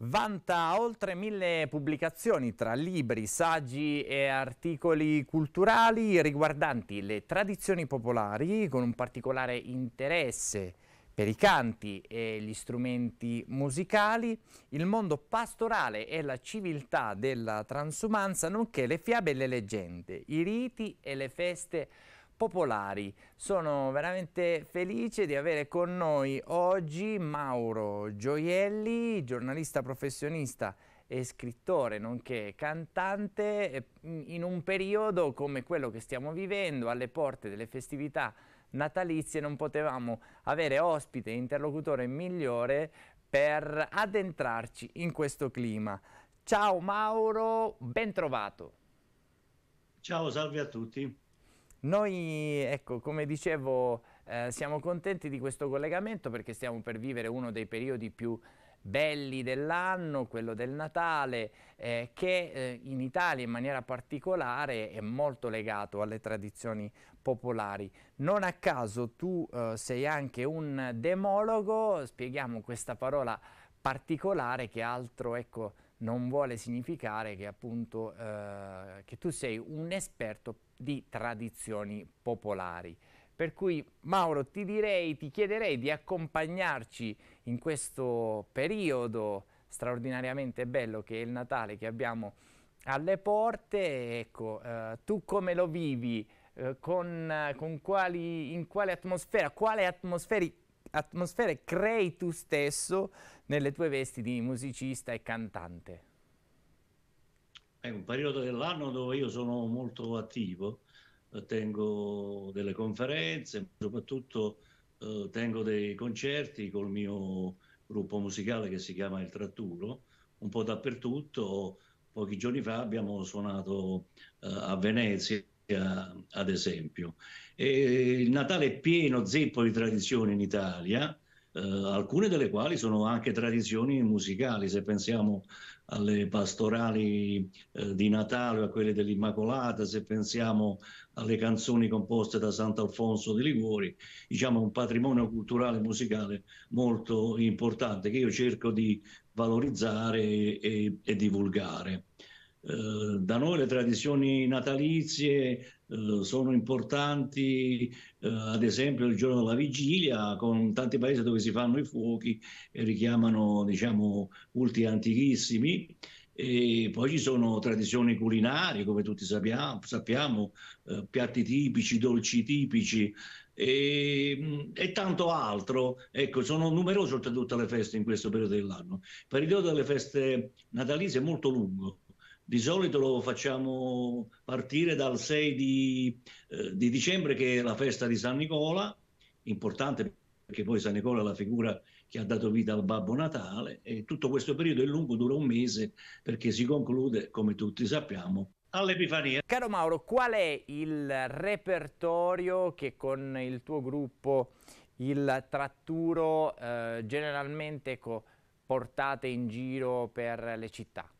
Vanta oltre mille pubblicazioni tra libri, saggi e articoli culturali riguardanti le tradizioni popolari con un particolare interesse per i canti e gli strumenti musicali, il mondo pastorale e la civiltà della transumanza, nonché le fiabe e le leggende, i riti e le feste popolari. Sono veramente felice di avere con noi oggi Mauro Gioielli, giornalista professionista e scrittore, nonché cantante, in un periodo come quello che stiamo vivendo, alle porte delle festività natalizie, non potevamo avere ospite e interlocutore migliore per addentrarci in questo clima. Ciao Mauro, ben trovato. Ciao, salve a tutti. Noi, ecco, come dicevo, eh, siamo contenti di questo collegamento perché stiamo per vivere uno dei periodi più belli dell'anno, quello del Natale, eh, che eh, in Italia in maniera particolare è molto legato alle tradizioni popolari. Non a caso tu eh, sei anche un demologo, spieghiamo questa parola particolare che altro, ecco, non vuole significare che appunto eh, che tu sei un esperto di tradizioni popolari. Per cui Mauro ti direi, ti chiederei di accompagnarci in questo periodo straordinariamente bello che è il Natale che abbiamo alle porte, ecco, eh, tu come lo vivi? Eh, con, con quali, in quale atmosfera, quale atmosfera atmosfere crei tu stesso nelle tue vesti di musicista e cantante? È ecco, un periodo dell'anno dove io sono molto attivo, eh, tengo delle conferenze, soprattutto eh, tengo dei concerti col mio gruppo musicale che si chiama Il Tratturo, un po' dappertutto. Pochi giorni fa abbiamo suonato eh, a Venezia eh, ad esempio. E il Natale è pieno, zeppo di tradizioni in Italia, eh, alcune delle quali sono anche tradizioni musicali, se pensiamo alle pastorali eh, di Natale, o a quelle dell'Immacolata, se pensiamo alle canzoni composte da Sant'Alfonso di Liguori, diciamo un patrimonio culturale e musicale molto importante che io cerco di valorizzare e, e, e divulgare. Eh, da noi le tradizioni natalizie eh, sono importanti, eh, ad esempio il giorno della vigilia, con tanti paesi dove si fanno i fuochi e richiamano diciamo, culti antichissimi. E poi ci sono tradizioni culinarie, come tutti sappiamo, sappiamo eh, piatti tipici, dolci tipici e, mm, e, tanto altro. Ecco, sono numerose oltretutto le feste in questo periodo dell'anno. Il periodo delle feste natalizie è molto lungo, di solito lo facciamo partire dal 6 di, eh, di, dicembre che è la festa di San Nicola, importante perché poi San Nicola è la figura che ha dato vita al Babbo Natale e tutto questo periodo è lungo, dura un mese perché si conclude, come tutti sappiamo, all'Epifania. Caro Mauro, qual è il repertorio che con il tuo gruppo il Tratturo eh, generalmente ecco, portate in giro per le città?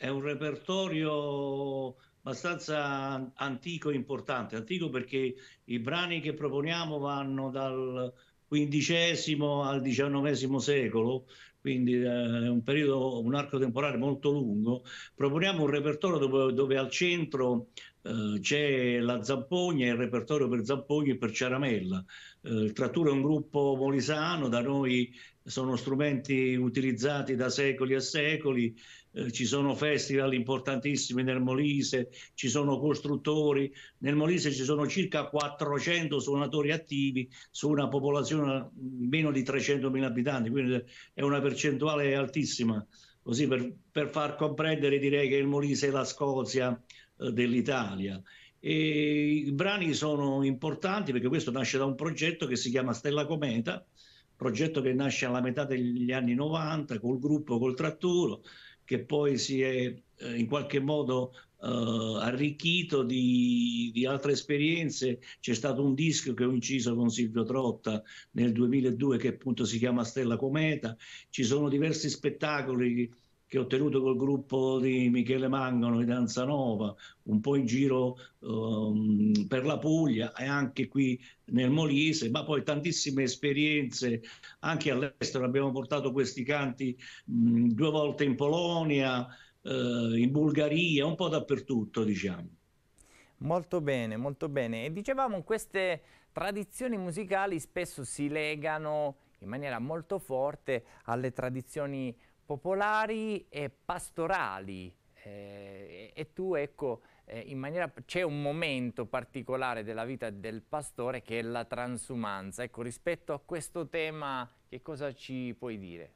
è un repertorio abbastanza antico e importante. Antico perché i brani che proponiamo vanno dal XV al XIX secolo, quindi eh, è un periodo, un arco temporale molto lungo. Proponiamo un repertorio dove, dove al centro eh, c'è la Zampogna e il repertorio per Zampogna e per Ciaramella. Eh, il Trattura è un gruppo molisano, da noi sono strumenti utilizzati da secoli e secoli, eh, ci sono festival importantissimi nel Molise, ci sono costruttori, nel Molise ci sono circa 400 suonatori attivi su una popolazione di meno di 300.000 abitanti, quindi è una percentuale altissima. Così per, per far comprendere direi che il Molise è la Scozia eh, dell'Italia. E I brani sono importanti perché questo nasce da un progetto che si chiama Stella Cometa, progetto che nasce alla metà degli anni 90 col gruppo Col Tratturo, che poi si è eh, in qualche modo Uh, arricchito di, di, altre esperienze. C'è stato un disco che ho inciso con Silvio Trotta nel 2002 che appunto si chiama Stella Cometa. Ci sono diversi spettacoli che ho tenuto col gruppo di Michele Mangano di Danzanova, un po' in giro um, per la Puglia e anche qui nel Molise, ma poi tantissime esperienze anche all'estero. Abbiamo portato questi canti mh, due volte in Polonia, eh, in Bulgaria, un po' dappertutto, diciamo. Molto bene, molto bene. E dicevamo, queste tradizioni musicali spesso si legano in maniera molto forte alle tradizioni musicali popolari e pastorali. Eh, e tu ecco, eh, c'è un momento particolare della vita del pastore che è la transumanza. Ecco, rispetto a questo tema, che cosa ci puoi dire?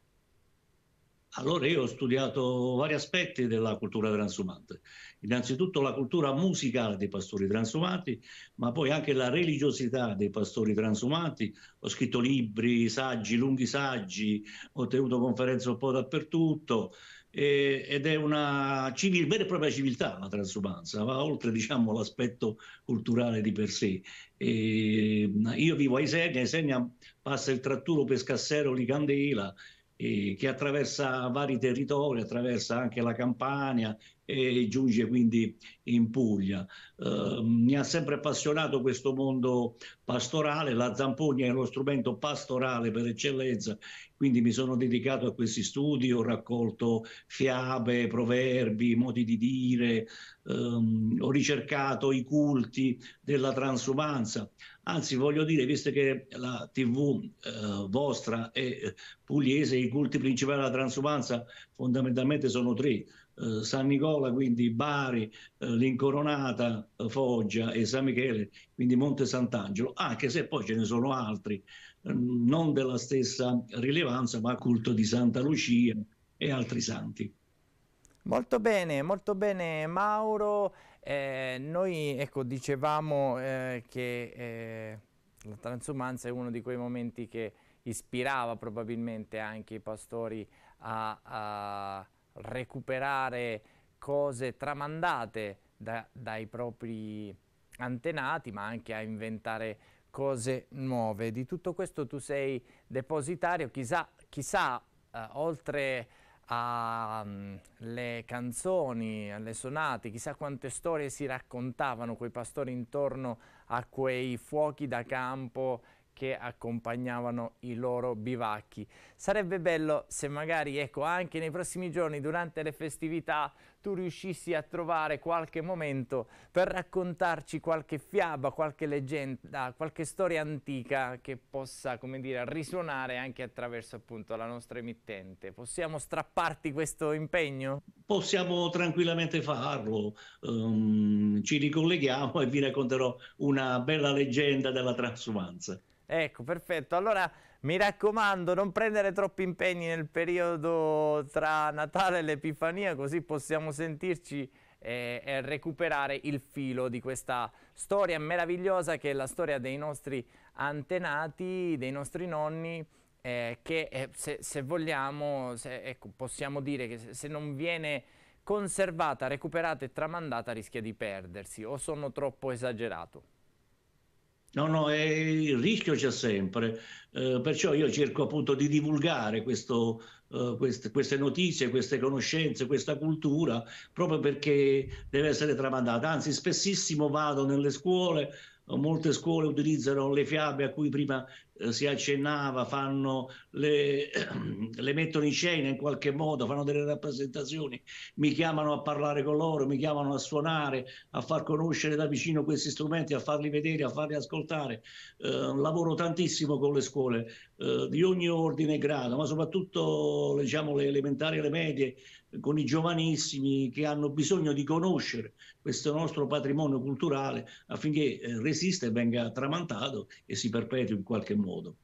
Allora io ho studiato vari aspetti della cultura transumante, innanzitutto la cultura musicale dei pastori transumanti, ma poi anche la religiosità dei pastori transumanti. ho scritto libri, saggi, lunghi saggi, ho tenuto conferenze un po' dappertutto eh, ed è una civil, vera e propria civiltà la transumanza, va oltre diciamo, l'aspetto culturale di per sé. Eh, io vivo a Isegna, Isegna passa il tratturo Pescassero Licandela eh, che attraversa vari territori, attraversa anche la Campania, e giunge quindi in Puglia. Eh, mi ha sempre appassionato questo mondo pastorale, la zampogna è uno strumento pastorale per eccellenza, quindi mi sono dedicato a questi studi, ho raccolto fiabe, proverbi, modi di dire, ehm, ho ricercato i culti della transumanza. Anzi, voglio dire, visto che la TV eh, vostra è pugliese, i culti principali della transumanza fondamentalmente sono tre, eh, San Nicolò, Hispaniola, quindi Bari, eh, l'Incoronata, eh, Foggia e San Michele, quindi Monte Sant'Angelo, anche se poi ce ne sono altri, eh, non della stessa rilevanza, ma culto di Santa Lucia e altri santi. Molto bene, molto bene Mauro. Eh, noi ecco, dicevamo eh, che eh, la transumanza è uno di quei momenti che ispirava probabilmente anche i pastori a, a recuperare cose tramandate da, dai propri antenati, ma anche a inventare cose nuove. Di tutto questo tu sei depositario, chissà, chissà eh, oltre alle mm, um, canzoni, alle sonate, chissà quante storie si raccontavano quei pastori intorno a quei fuochi da campo che accompagnavano i loro bivacchi. Sarebbe bello se magari ecco, anche nei prossimi giorni durante le festività tu riuscissi a trovare qualche momento per raccontarci qualche fiaba, qualche leggenda, qualche storia antica che possa come dire, risuonare anche attraverso appunto, la nostra emittente. Possiamo strapparti questo impegno? Possiamo tranquillamente farlo, um, ci ricolleghiamo e vi racconterò una bella leggenda della transumanza. Ecco, perfetto. Allora mi raccomando, non prendere troppi impegni nel periodo tra Natale e l'Epifania, così possiamo sentirci e, eh, e recuperare il filo di questa storia meravigliosa che è la storia dei nostri antenati, dei nostri nonni. Eh, che eh, se, se, vogliamo, se, ecco, possiamo dire che se, se non viene conservata, recuperata e tramandata rischia di perdersi o sono troppo esagerato. No, no, è, il rischio c'è sempre, eh, perciò io cerco appunto di divulgare questo, eh, queste, queste, notizie, queste conoscenze, questa cultura, proprio perché deve essere tramandata. Anzi, spessissimo vado nelle scuole molte scuole utilizzano le fiabe a cui prima eh, si accennava, fanno le, le, mettono in scena in qualche modo, fanno delle rappresentazioni, mi chiamano a parlare con loro, mi chiamano a suonare, a far conoscere da vicino questi strumenti, a farli vedere, a farli ascoltare. Eh, lavoro tantissimo con le scuole eh, di ogni ordine e grado, ma soprattutto diciamo, le elementari e le medie, con i giovanissimi che hanno bisogno di conoscere questo nostro patrimonio culturale affinché eh, resista e venga tramantato e si perpetui in qualche modo.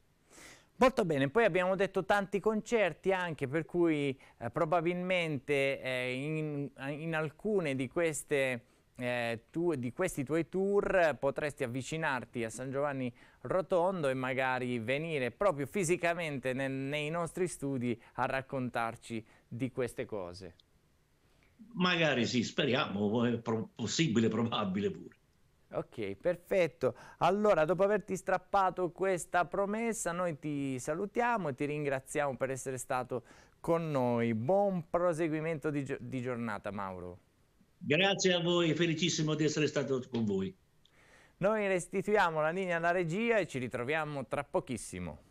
Molto bene, poi abbiamo detto tanti concerti anche, per cui eh, probabilmente eh, in, in, alcune di, queste, eh, tu, di questi tuoi tour potresti avvicinarti a San Giovanni Rotondo e magari venire proprio fisicamente nel, nei nostri studi a raccontarci di queste cose. Magari sì, speriamo, è possibile, probabile pure. Ok, perfetto. Allora, dopo averti strappato questa promessa, noi ti salutiamo e ti ringraziamo per essere stato con noi. Buon proseguimento di, gio di giornata, Mauro. Grazie a voi, felicissimo di essere stato con voi. Noi restituiamo la linea alla regia e ci ritroviamo tra pochissimo.